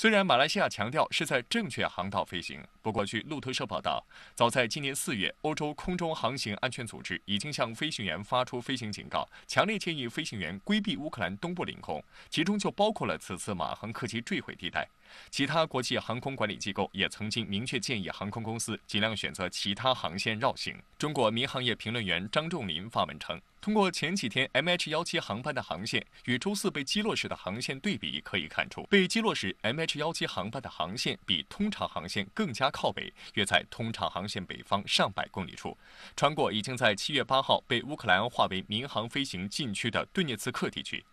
虽然马来西亚强调是在正确航道飞行，不过据路透社报道，早在今年四月，欧洲空中航行安全组织已经向飞行员发出飞行警告，强烈建议飞行员规避乌克兰东部领空，其中就包括了此次马航客机坠毁地带。其他国际航空管理机构也曾经明确建议航空公司尽量选择其他航线绕行。中国民航业评论员张仲林发文称。通过前几天 MH17 航班的航线与周四被击落时的航线对比，可以看出，被击落时 MH17 航班的航线比通常航线更加靠北，约在通常航线北方上百公里处，穿过已经在七月八号被乌克兰划为民航飞行禁区的顿涅茨克地区。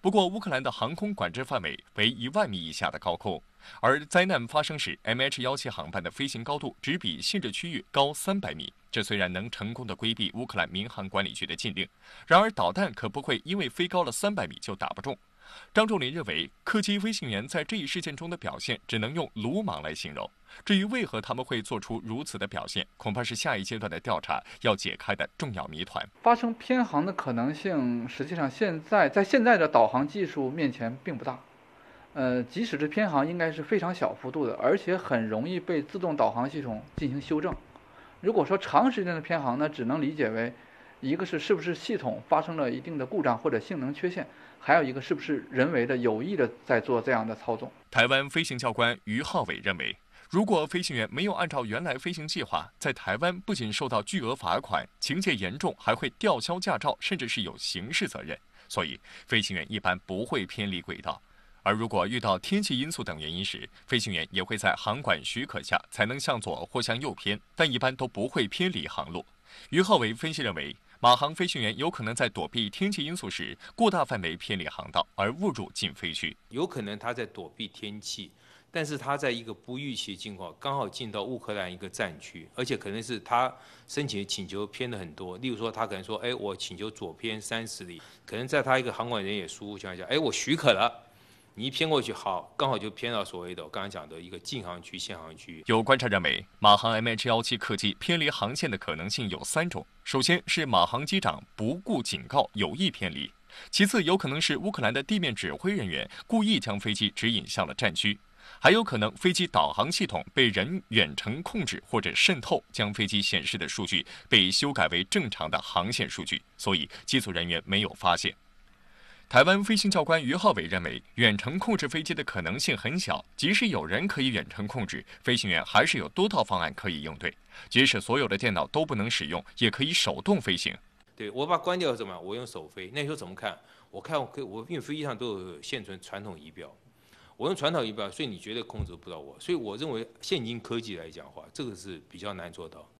不过，乌克兰的航空管制范围为一万米以下的高空，而灾难发生时 MH17 航班的飞行高度只比限制区域高三百米。这虽然能成功的规避乌克兰民航管理局的禁令，然而导弹可不会因为飞高了三百米就打不中。张仲林认为，客机飞行员在这一事件中的表现只能用鲁莽来形容。至于为何他们会做出如此的表现，恐怕是下一阶段的调查要解开的重要谜团。发生偏航的可能性，实际上现在在现在的导航技术面前并不大。呃，即使是偏航应该是非常小幅度的，而且很容易被自动导航系统进行修正。如果说长时间的偏航呢，只能理解为，一个是是不是系统发生了一定的故障或者性能缺陷，还有一个是不是人为的有意的在做这样的操纵。台湾飞行教官于浩伟认为，如果飞行员没有按照原来飞行计划，在台湾不仅受到巨额罚款，情节严重还会吊销驾照，甚至是有刑事责任。所以，飞行员一般不会偏离轨道。而如果遇到天气因素等原因时，飞行员也会在航管许可下才能向左或向右偏，但一般都不会偏离航路。于浩伟分析认为，马航飞行员有可能在躲避天气因素时，过大范围偏离航道而误入禁飞区。有可能他在躲避天气，但是他在一个不预期情况，刚好进到乌克兰一个战区，而且可能是他申请请求偏的很多，例如说他可能说，哎，我请求左偏三十里，可能在他一个航管人员也疏忽情况下，哎，我许可了。你偏过去好，刚好就偏到所谓的我刚才讲的一个禁航区、限航区有观察认为，马航 MH17 客机偏离航线的可能性有三种：首先是马航机长不顾警告有意偏离；其次，有可能是乌克兰的地面指挥人员故意将飞机指引向了战区；还有可能飞机导航系统被人远程控制或者渗透，将飞机显示的数据被修改为正常的航线数据，所以机组人员没有发现。台湾飞行教官于浩伟认为，远程控制飞机的可能性很小。即使有人可以远程控制，飞行员还是有多套方案可以应对。即使所有的电脑都不能使用，也可以手动飞行。对我把关掉怎么？我用手飞。那时候怎么看？我看我我为飞机上都有现存传统仪表，我用传统仪表，所以你觉得控制不到我。所以我认为，现今科技来讲的话，这个是比较难做到。